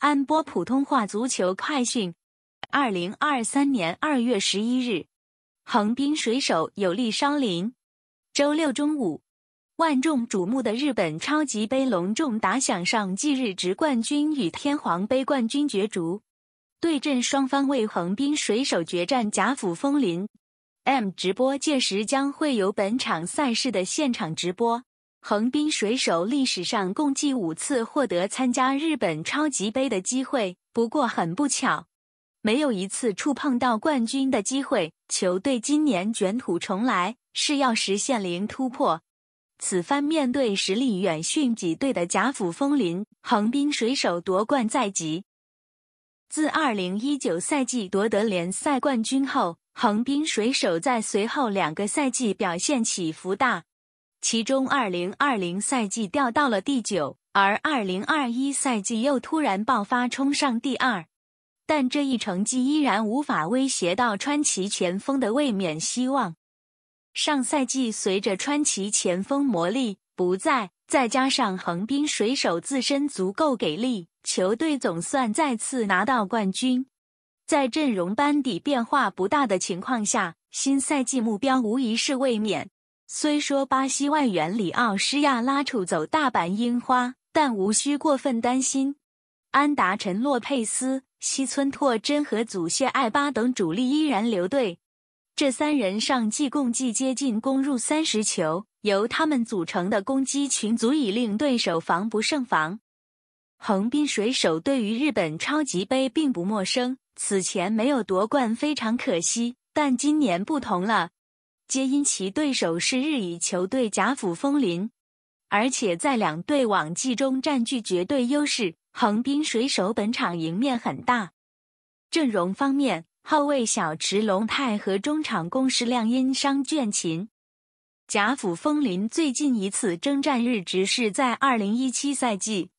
安播普通话足球快讯，二零二三年二月十一日，横滨水手有力伤林。周六中午，万众瞩目的日本超级杯隆重打响，上季日职冠军与天皇杯冠军角逐，对阵双方为横滨水手决战甲府风林。M 直播届时将会有本场赛事的现场直播。横滨水手历史上共计五次获得参加日本超级杯的机会，不过很不巧，没有一次触碰到冠军的机会。球队今年卷土重来，是要实现零突破。此番面对实力远逊几队的甲府风林，横滨水手夺冠在即。自2019赛季夺得联赛冠军后，横滨水手在随后两个赛季表现起伏大。其中，二零二零赛季掉到了第九，而二零二一赛季又突然爆发，冲上第二。但这一成绩依然无法威胁到川崎前锋的卫冕希望。上赛季随着川崎前锋魔力不在，再加上横滨水手自身足够给力，球队总算再次拿到冠军。在阵容班底变化不大的情况下，新赛季目标无疑是卫冕。虽说巴西外援里奥·施亚拉出走大阪樱花，但无需过分担心。安达陈洛佩斯、西村拓真和祖谢艾巴等主力依然留队。这三人上季共计接近攻入三十球，由他们组成的攻击群足以令对手防不胜防。横滨水手对于日本超级杯并不陌生，此前没有夺冠非常可惜，但今年不同了。皆因其对手是日乙球队甲府风林，而且在两队往季中占据绝对优势，横滨水手本场赢面很大。阵容方面，后卫小池龙太和中场宫势亮因伤倦勤。甲府风林最近一次征战日直是在2017赛季，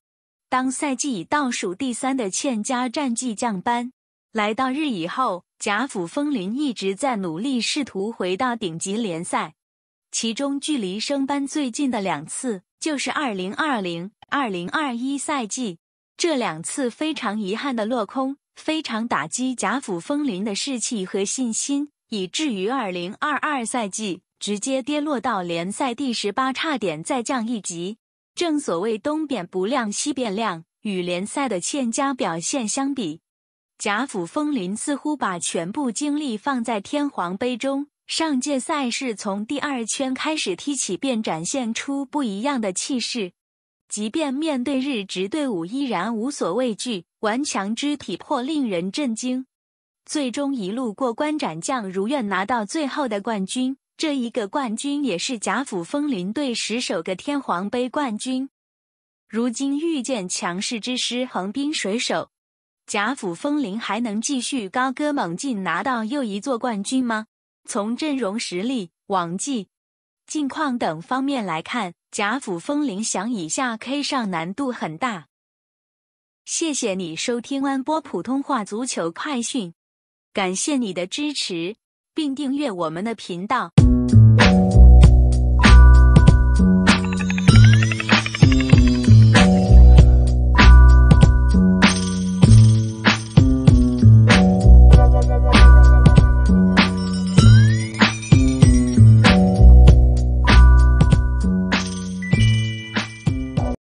当赛季倒数第三的欠佳战绩降班。来到日乙后，贾府风林一直在努力试图回到顶级联赛。其中距离升班最近的两次就是2020、2021赛季，这两次非常遗憾的落空，非常打击贾府风林的士气和信心，以至于2022赛季直接跌落到联赛第十八，差点再降一级。正所谓东边不亮西边亮，与联赛的欠佳表现相比。贾府风林似乎把全部精力放在天皇杯中，上届赛事从第二圈开始踢起，便展现出不一样的气势。即便面对日职队伍，依然无所畏惧，顽强之体魄令人震惊。最终一路过关斩将，如愿拿到最后的冠军。这一个冠军也是贾府风林队史首个天皇杯冠军。如今遇见强势之师横滨水手。贾府风铃还能继续高歌猛进，拿到又一座冠军吗？从阵容、实力、往绩、近况等方面来看，贾府风铃想以下 K 上难度很大。谢谢你收听安播普通话足球快讯，感谢你的支持，并订阅我们的频道。